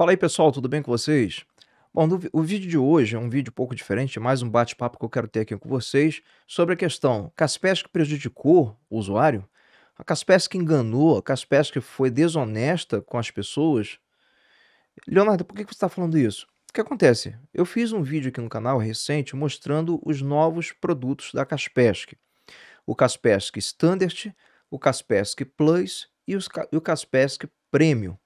Fala aí pessoal, tudo bem com vocês? Bom, no, o vídeo de hoje é um vídeo um pouco diferente, é mais um bate-papo que eu quero ter aqui com vocês sobre a questão Kaspersky prejudicou o usuário? A Kaspersky enganou, a Kaspersky foi desonesta com as pessoas? Leonardo, por que você está falando isso? O que acontece? Eu fiz um vídeo aqui no canal recente mostrando os novos produtos da Kaspersky. O Kaspersky Standard, o Kaspersky Plus e o Kaspersky Premium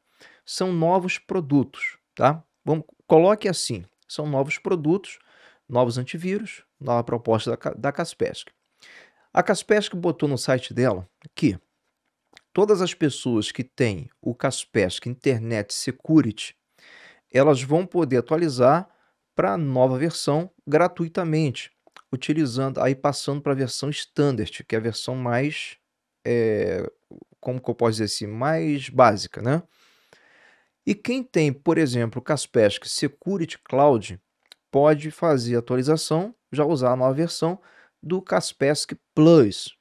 são novos produtos, tá? Vamos, coloque assim, são novos produtos, novos antivírus, nova proposta da, da Kaspersky. A Kaspersky botou no site dela que todas as pessoas que têm o Kaspersky Internet Security, elas vão poder atualizar para a nova versão gratuitamente, utilizando, aí passando para a versão standard, que é a versão mais, é, como que eu posso dizer assim, mais básica, né? E quem tem, por exemplo, Kaspersky Security Cloud, pode fazer atualização, já usar a nova versão do Kaspersky Plus.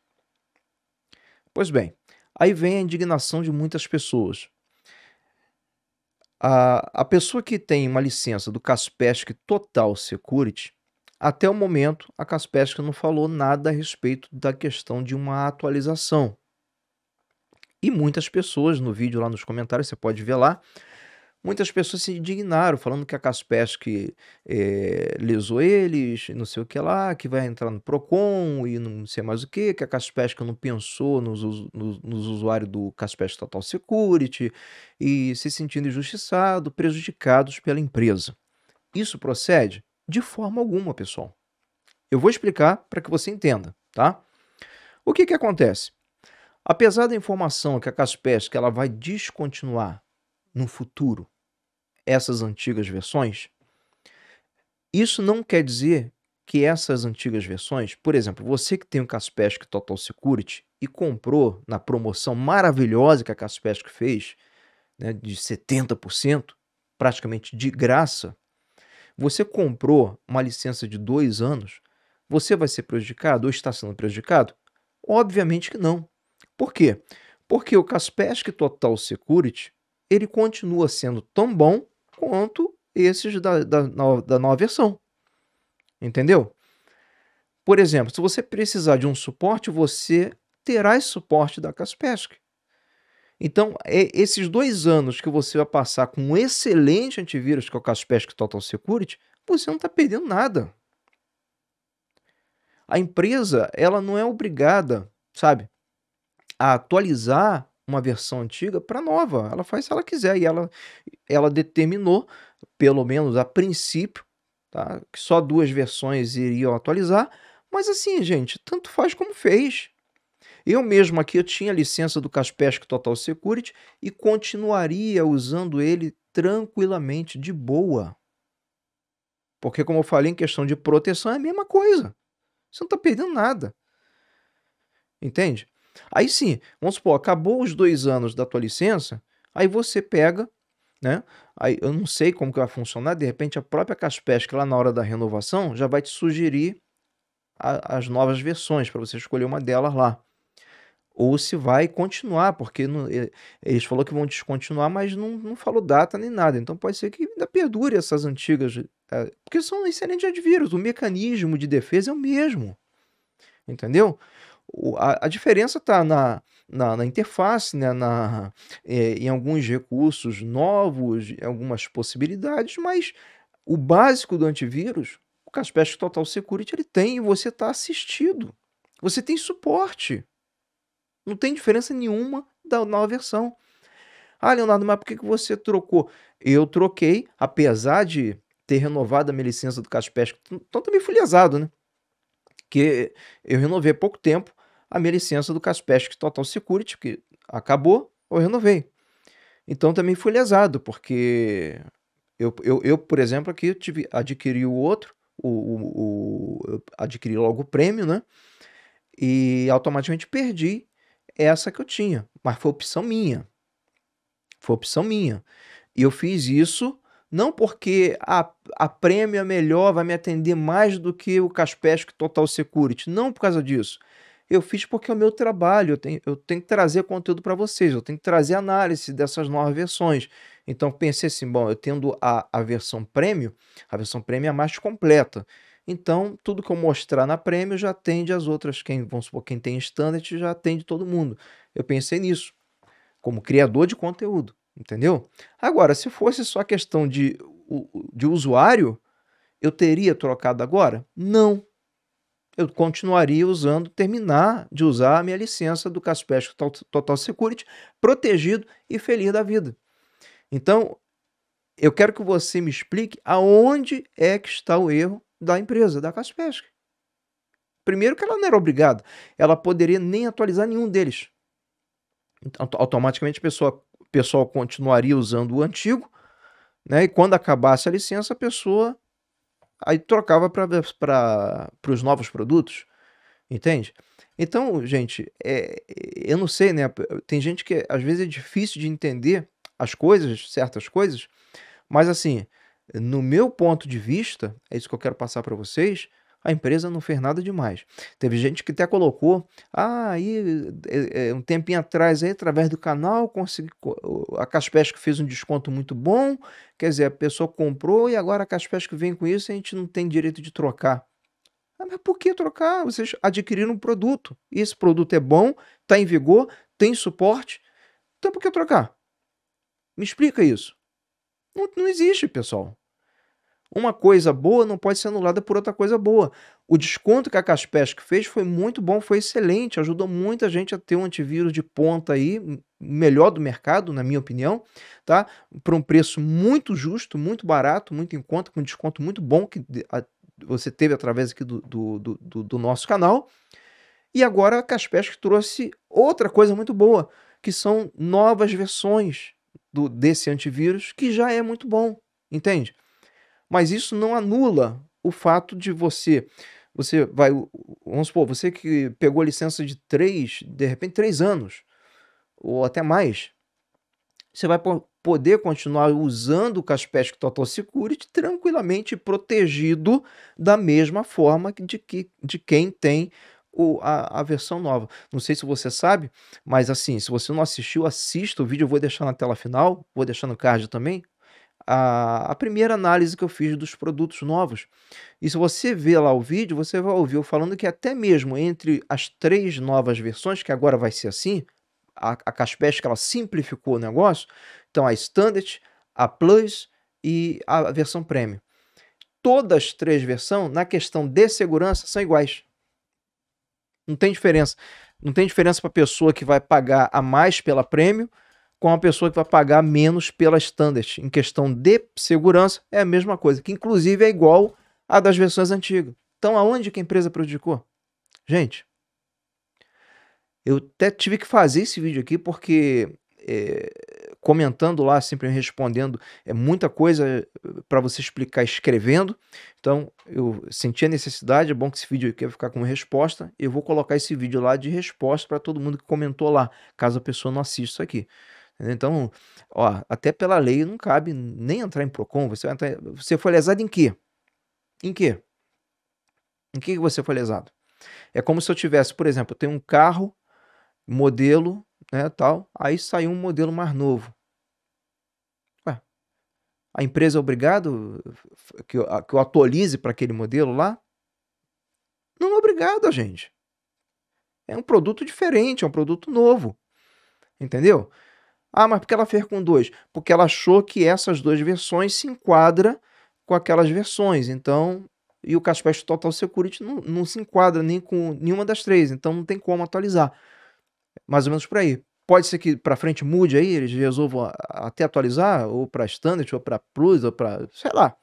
Pois bem, aí vem a indignação de muitas pessoas. A, a pessoa que tem uma licença do Kaspersky Total Security, até o momento a Kaspersky não falou nada a respeito da questão de uma atualização. E muitas pessoas no vídeo lá nos comentários, você pode ver lá, muitas pessoas se indignaram, falando que a Kaspersky é, eh, lesou eles, não sei o que lá, que vai entrar no PROCON e não sei mais o que, que a Kaspersky não pensou nos, nos, nos usuários do Kaspersky Total Security e se sentindo injustiçado, prejudicados pela empresa. Isso procede? De forma alguma, pessoal. Eu vou explicar para que você entenda, tá? O que, que acontece? Apesar da informação que a Kaspersky ela vai descontinuar no futuro essas antigas versões, isso não quer dizer que essas antigas versões, por exemplo, você que tem o Kaspersky Total Security e comprou na promoção maravilhosa que a Kaspersky fez, né, de 70%, praticamente de graça, você comprou uma licença de dois anos, você vai ser prejudicado ou está sendo prejudicado? Obviamente que não. Por quê? Porque o Kaspersky Total Security ele continua sendo tão bom quanto esses da, da, da nova versão. Entendeu? Por exemplo, se você precisar de um suporte, você terá esse suporte da Kaspersky. Então, é esses dois anos que você vai passar com um excelente antivírus, que é o Kaspersky Total Security, você não está perdendo nada. A empresa, ela não é obrigada, sabe, a atualizar uma versão antiga para nova. Ela faz se ela quiser e ela, ela determinou, pelo menos a princípio, tá? que só duas versões iriam atualizar. Mas assim, gente, tanto faz como fez. Eu mesmo aqui eu tinha a licença do Kaspersky Total Security e continuaria usando ele tranquilamente, de boa. Porque, como eu falei, em questão de proteção é a mesma coisa. Você não está perdendo nada. Entende? Aí sim, vamos supor, acabou os dois anos da tua licença, aí você pega, né? Aí eu não sei como que vai funcionar, de repente a própria Caspesca lá na hora da renovação, já vai te sugerir a, as novas versões para você escolher uma delas lá. Ou se vai continuar, porque não, eles falou que vão descontinuar, mas não, não falou data nem nada. Então pode ser que ainda perdure essas antigas, é, porque são excelentes advírus. O mecanismo de defesa é o mesmo. Entendeu? a, a diferença está na, na, na, interface, né? na, é, em alguns recursos novos, em algumas possibilidades, mas o básico do antivírus, o Kaspersky Total Security, ele tem e você está assistido. Você tem suporte. Não tem diferença nenhuma da nova versão. Ah, Leonardo, mas por que, que você trocou? Eu troquei, apesar de ter renovado a minha licença do Kaspersky, então também fui lesado, né? Que eu renovei há pouco tempo, a minha licença do Kaspersky Total Security, que acabou, eu renovei. Então também fui lesado, porque eu, eu, eu por exemplo, aqui tive, adquiri o outro, o, o, o adquiri logo o prêmio, né? E automaticamente perdi essa que eu tinha, mas foi opção minha. Foi opção minha. E eu fiz isso não porque a, a prêmio é melhor, vai me atender mais do que o Kaspersky Total Security, não por causa disso. Eu fiz porque é o meu trabalho, eu tenho, eu tenho que trazer conteúdo para vocês, eu tenho que trazer análise dessas novas versões. Então pensei assim, bom, eu tendo a, a versão prêmio, a versão prêmio é a mais completa. Então, tudo que eu mostrar na prêmio já atende as outras. Quem, vamos supor, quem tem standard já atende todo mundo. Eu pensei nisso, como criador de conteúdo, entendeu? Agora, se fosse só questão de, de usuário, eu teria trocado agora? Não eu continuaria usando, terminar de usar a minha licença do Caspesco Total Security, protegido e feliz da vida. Então, eu quero que você me explique aonde é que está o erro da empresa, da Caspesc. Primeiro que ela não era obrigada, ela poderia nem atualizar nenhum deles. Então, automaticamente o pessoal, pessoal continuaria usando o antigo, né? E quando acabasse a licença, a pessoa aí trocava para os novos produtos, entende? Então, gente, é, é eu não sei, né? Tem gente que às vezes é difícil de entender as coisas, certas coisas, mas assim, no meu ponto de vista, é isso que eu quero passar para vocês, a empresa não fez nada demais. Teve gente que até colocou, ah, aí é, é, um tempinho atrás, aí, através do canal, consegui, a Caspesco fez um desconto muito bom, quer dizer, a pessoa comprou e agora a Caspesco vem com isso e a gente não tem direito de trocar. Ah, mas por que trocar? Vocês adquiriram um produto, e esse produto é bom, está em vigor, tem suporte, então por que trocar? Me explica isso. Não, não existe, pessoal. Uma coisa boa não pode ser anulada por outra coisa boa. O desconto que a Kaspersky fez foi muito bom, foi excelente, ajudou muita gente a ter um antivírus de ponta aí, melhor do mercado, na minha opinião, tá? Por um preço muito justo, muito barato, muito em conta, com um desconto muito bom que você teve através aqui do, do, do, do nosso canal. E agora a Kaspersky trouxe outra coisa muito boa, que são novas versões do, desse antivírus, que já é muito bom, entende? Mas isso não anula o fato de você. Você vai. Vamos supor, você que pegou a licença de três, de repente, três anos, ou até mais, você vai poder continuar usando o Kaspersky Total Security tranquilamente protegido da mesma forma de, que, de quem tem o, a, a, versão nova. Não sei se você sabe, mas assim, se você não assistiu, assista o vídeo, eu vou deixar na tela final, vou deixar no card também, a, a primeira análise que eu fiz dos produtos novos. E se você ver lá o vídeo, você vai ouvir eu falando que até mesmo entre as três novas versões, que agora vai ser assim, a, a Kaspersky ela simplificou o negócio, então a Standard, a Plus e a versão Premium. Todas as três versões, na questão de segurança, são iguais. Não tem diferença. Não tem diferença para a pessoa que vai pagar a mais pela Premium com uma pessoa que vai pagar menos pela standard. Em questão de segurança, é a mesma coisa, que inclusive é igual à das versões antigas. Então, aonde que a empresa prejudicou? Gente, eu até tive que fazer esse vídeo aqui porque é, comentando lá, sempre respondendo, é muita coisa eh, para você explicar escrevendo. Então, eu senti a necessidade, é bom que esse vídeo aqui vai ficar com resposta. Eu vou colocar esse vídeo lá de resposta para todo mundo que comentou lá, caso a pessoa não assista isso aqui. Então, ó, até pela lei não cabe nem entrar em PROCON. Você, entrar, você foi lesado em quê? Em quê? Em que você foi lesado? É como se eu tivesse, por exemplo, eu tenho um carro, modelo, né, tal, aí saiu um modelo mais novo. Ué, a empresa é obrigada que, eu, que eu atualize para aquele modelo lá? Não é obrigado, gente. É um produto diferente, é um produto novo. Entendeu? Ah, mas por que ela fez com dois? Porque ela achou que essas duas versões se enquadram com aquelas versões. Então, e o Caspex Total Security não, não se enquadra nem com nenhuma das três, então não tem como atualizar. Mais ou menos por aí. Pode ser que para frente mude aí, eles resolvam até atualizar, ou para Standard, ou para Plus, ou para. sei lá.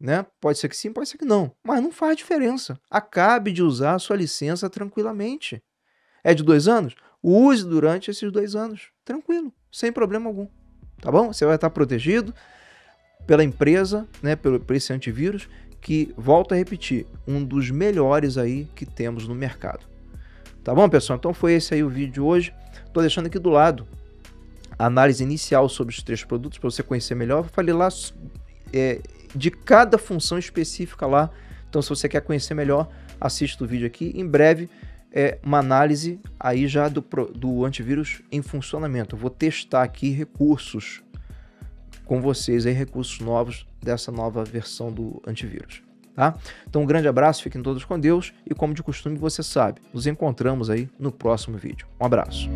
Né? Pode ser que sim, pode ser que não. Mas não faz diferença. Acabe de usar a sua licença tranquilamente. É de dois anos? use durante esses dois anos, tranquilo, sem problema algum, tá bom? Você vai estar protegido pela empresa, né, pelo, por esse antivírus, que, volto a repetir, um dos melhores aí que temos no mercado. Tá bom, pessoal? Então foi esse aí o vídeo de hoje. Tô deixando aqui do lado a análise inicial sobre os três produtos para você conhecer melhor. Eu falei lá é, de cada função específica lá. Então, se você quer conhecer melhor, assista o vídeo aqui. Em breve é, uma análise aí já do, do antivírus em funcionamento. Eu vou testar aqui recursos com vocês, aí, recursos novos dessa nova versão do antivírus. Tá? Então, um grande abraço, fiquem todos com Deus e, como de costume, você sabe, nos encontramos aí no próximo vídeo. Um abraço.